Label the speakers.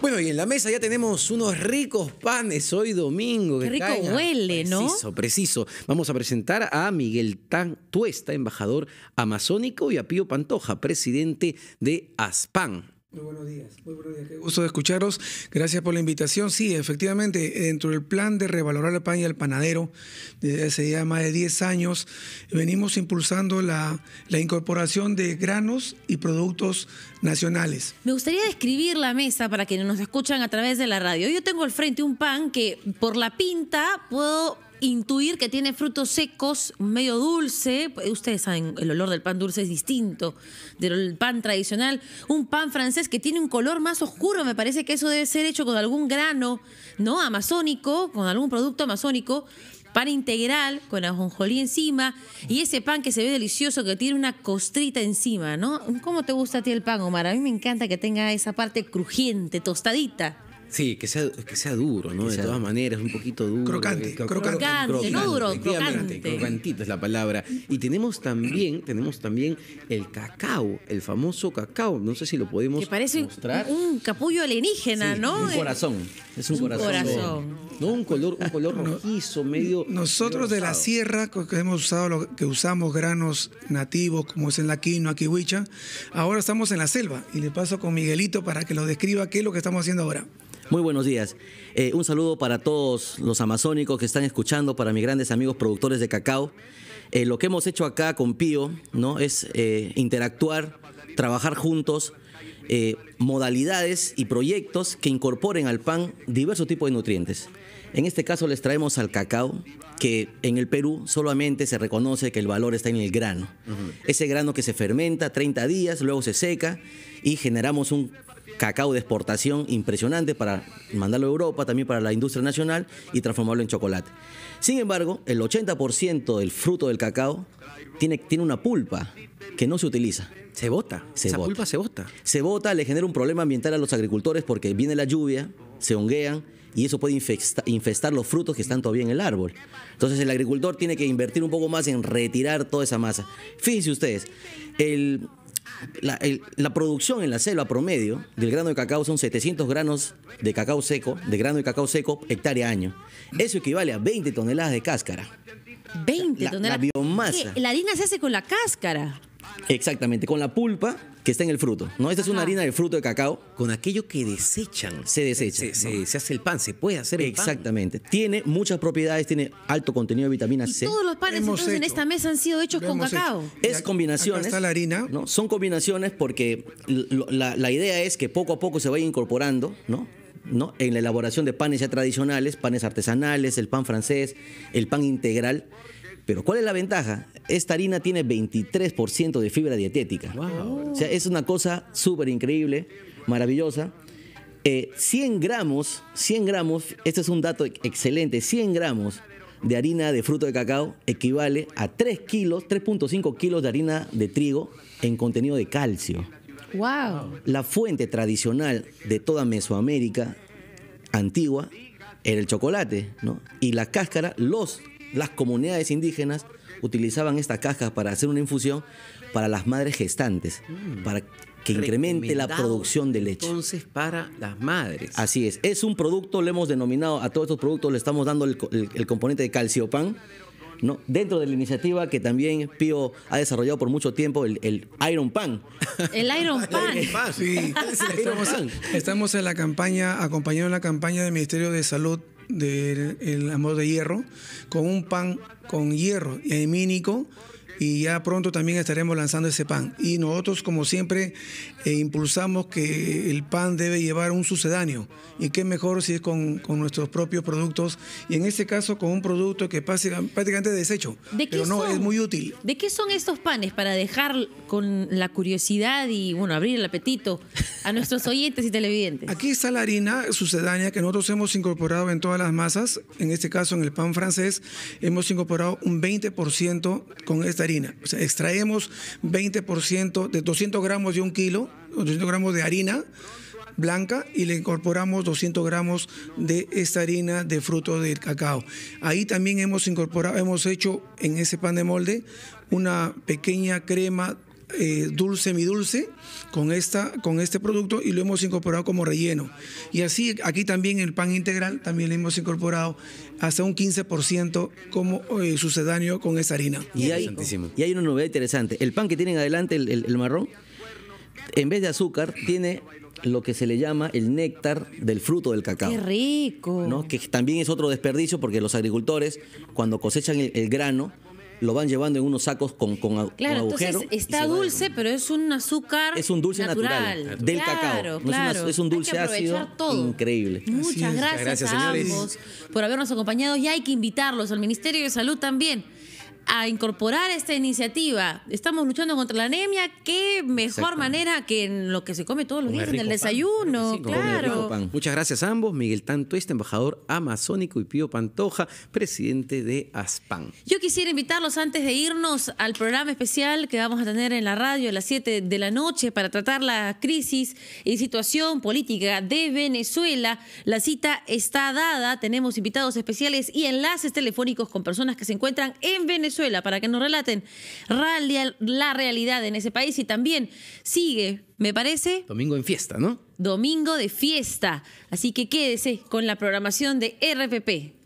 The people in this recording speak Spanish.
Speaker 1: Bueno, y en la mesa ya tenemos unos ricos panes hoy domingo. rico
Speaker 2: huele, ¿no? Preciso,
Speaker 1: preciso. Vamos a presentar a Miguel Tan Tuesta, embajador amazónico, y a Pío Pantoja, presidente de ASPAN,
Speaker 3: muy buenos días, muy buenos días. Qué gusto de escucharos. Gracias por la invitación. Sí, efectivamente, dentro del plan de revalorar el pan y el panadero, desde hace ya más de 10 años, venimos impulsando la, la incorporación de granos y productos nacionales.
Speaker 2: Me gustaría describir la mesa para quienes nos escuchan a través de la radio. Yo tengo al frente un pan que por la pinta puedo intuir que tiene frutos secos, medio dulce. Ustedes saben, el olor del pan dulce es distinto del pan tradicional. Un pan francés que tiene un color más oscuro. Me parece que eso debe ser hecho con algún grano, ¿no? Amazónico, con algún producto amazónico. Pan integral con ajonjolí encima y ese pan que se ve delicioso que tiene una costrita encima, ¿no? ¿Cómo te gusta a ti el pan, Omar? A mí me encanta que tenga esa parte crujiente, tostadita.
Speaker 1: Sí, que sea, que sea duro, ¿no? de todas maneras, un poquito duro. Crocante, crocante. no duro, crocante. Crocantito es la palabra. Y tenemos también, tenemos también el cacao, el famoso cacao. No sé si lo podemos que parece
Speaker 2: Un, capullo alienígena, sí, ¿no? Un corazón.
Speaker 1: Es un, un corazón. No, un color, color rojizo, medio.
Speaker 3: Nosotros de la sierra que hemos usado, lo que usamos granos nativos, como es en la quinoa, kiwicha, ahora estamos en la selva. Y le paso con Miguelito para que lo describa qué es lo que estamos haciendo ahora.
Speaker 1: Muy buenos días. Eh, un saludo para todos los amazónicos que están escuchando, para mis grandes amigos productores de cacao. Eh, lo que hemos hecho acá con Pío ¿no? es eh, interactuar, trabajar juntos, modalidades y proyectos que incorporen al pan diversos tipos de nutrientes. En este caso les traemos al cacao, que en el Perú solamente se reconoce que el valor está en el grano. Ese grano que se fermenta 30 días, luego se seca y generamos un cacao de exportación impresionante para mandarlo a Europa, también para la industria nacional y transformarlo en chocolate. Sin embargo, el 80% del fruto del cacao tiene, tiene una pulpa que no se utiliza. Se bota. Se Esa pulpa se bota. Se bota, le genera un problema ambiental a los agricultores porque viene la lluvia, se honguean y eso puede infestar los frutos que están todavía en el árbol. Entonces el agricultor tiene que invertir un poco más en retirar toda esa masa. Fíjense ustedes, el la, la, producción en la selva promedio del grano de cacao son 700 granos de cacao seco, de grano de cacao seco hectárea año. Eso equivale a 20 toneladas de cáscara.
Speaker 2: 20 toneladas. La biomasa. La harina se hace con la cáscara.
Speaker 1: Exactamente, con la pulpa que está en el fruto. ¿no? Esta es una harina de fruto de cacao. Con aquello que desechan. Se desecha. Se, hace el pan, se puede hacer el Exactamente. pan. Exactamente. Tiene muchas propiedades, tiene alto contenido de vitamina C. Todos los panes entonces en
Speaker 2: esta mesa han sido hechos con cacao. Es
Speaker 1: combinaciones. está la harina. ¿no? Son combinaciones porque la, idea es que poco a poco se vaya incorporando, ¿no? ¿no? En la elaboración de panes ya tradicionales, panes artesanales, el pan francés, el pan integral. Pero ¿cuál es la ventaja? Esta harina tiene 23% de fibra dietética. Wow. O sea, es una cosa súper increíble, maravillosa. 100 eh, gramos, 100 gramos, este es un dato excelente, 100 gramos de harina de fruto de cacao equivale a 3 kilos, 3.5 kilos de harina de trigo en contenido de calcio.
Speaker 2: Wow.
Speaker 1: La fuente tradicional de toda Mesoamérica antigua era el chocolate, ¿no? Y la cáscara, los las comunidades indígenas utilizaban esta caja para hacer una infusión para las madres gestantes, mm. para que incremente la producción de leche.
Speaker 3: Entonces, para las
Speaker 1: madres. Así es. Es un producto, le hemos denominado, a todos estos productos le estamos dando el, componente de calciopan, ¿no? dentro de la iniciativa que también Pío ha desarrollado por mucho tiempo, el,
Speaker 3: Iron Pan.
Speaker 2: El Iron Pan. sí. estamos,
Speaker 3: estamos en la campaña, acompañando la campaña del Ministerio de Salud del amor de hierro, con un pan con hierro y mínico y ya pronto también estaremos lanzando ese pan. Y nosotros, como siempre, eh, impulsamos que el pan debe llevar un sucedáneo. Y qué mejor si es con, nuestros propios productos y en este caso con un producto que pase, prácticamente desecho. pero no, es muy útil.
Speaker 2: ¿De qué son estos panes para dejar con la curiosidad y, bueno, abrir el apetito a nuestros oyentes y televidentes?
Speaker 3: Aquí está la harina sucedánea que nosotros hemos incorporado en todas las masas. En este caso, en el pan francés, hemos incorporado un 20% con esta harina o sea, extraemos 20% de 200 gramos de un kilo, 200 gramos de harina blanca y le incorporamos 200 gramos de esta harina de fruto del cacao. Ahí también hemos incorporado, hemos hecho en ese pan de molde una pequeña crema eh, dulce, mi con, esta, con este producto y lo hemos incorporado como relleno. Y así aquí también el pan integral también lo hemos incorporado hasta un 15% como eh, sucedáneo con esa harina. Y hay,
Speaker 1: y hay una novedad interesante. El pan que tienen adelante, el, marrón, en vez de azúcar, tiene lo que se le llama el néctar del fruto del cacao. ¡Qué
Speaker 2: rico! ¿no? Que
Speaker 1: también es otro desperdicio porque los agricultores, cuando cosechan el grano, lo van llevando en unos sacos con, con, claro, Entonces está dulce,
Speaker 2: pero es un azúcar. Es un dulce natural, del cacao. es, un dulce ácido todo.
Speaker 1: increíble. Muchas gracias, a ambos
Speaker 2: por habernos acompañado y hay que invitarlos al Ministerio de Salud también a incorporar esta iniciativa. Estamos luchando contra la anemia, qué mejor manera que en lo que se come todos los días, en el desayuno, claro.
Speaker 1: Muchas gracias a ambos, Miguel Tanto, este embajador amazónico y Pío Pantoja, presidente
Speaker 3: de ASPAN.
Speaker 2: Yo quisiera invitarlos antes de irnos al programa especial que vamos a tener en la radio a las 7 de la noche para tratar la crisis y situación política de Venezuela. La cita está dada, tenemos invitados especiales y enlaces telefónicos con personas que se encuentran en Venezuela para que nos relaten la realidad en ese país y también sigue, me parece. Domingo en fiesta, ¿no? Domingo de fiesta. Así que quédese con la programación de RPP.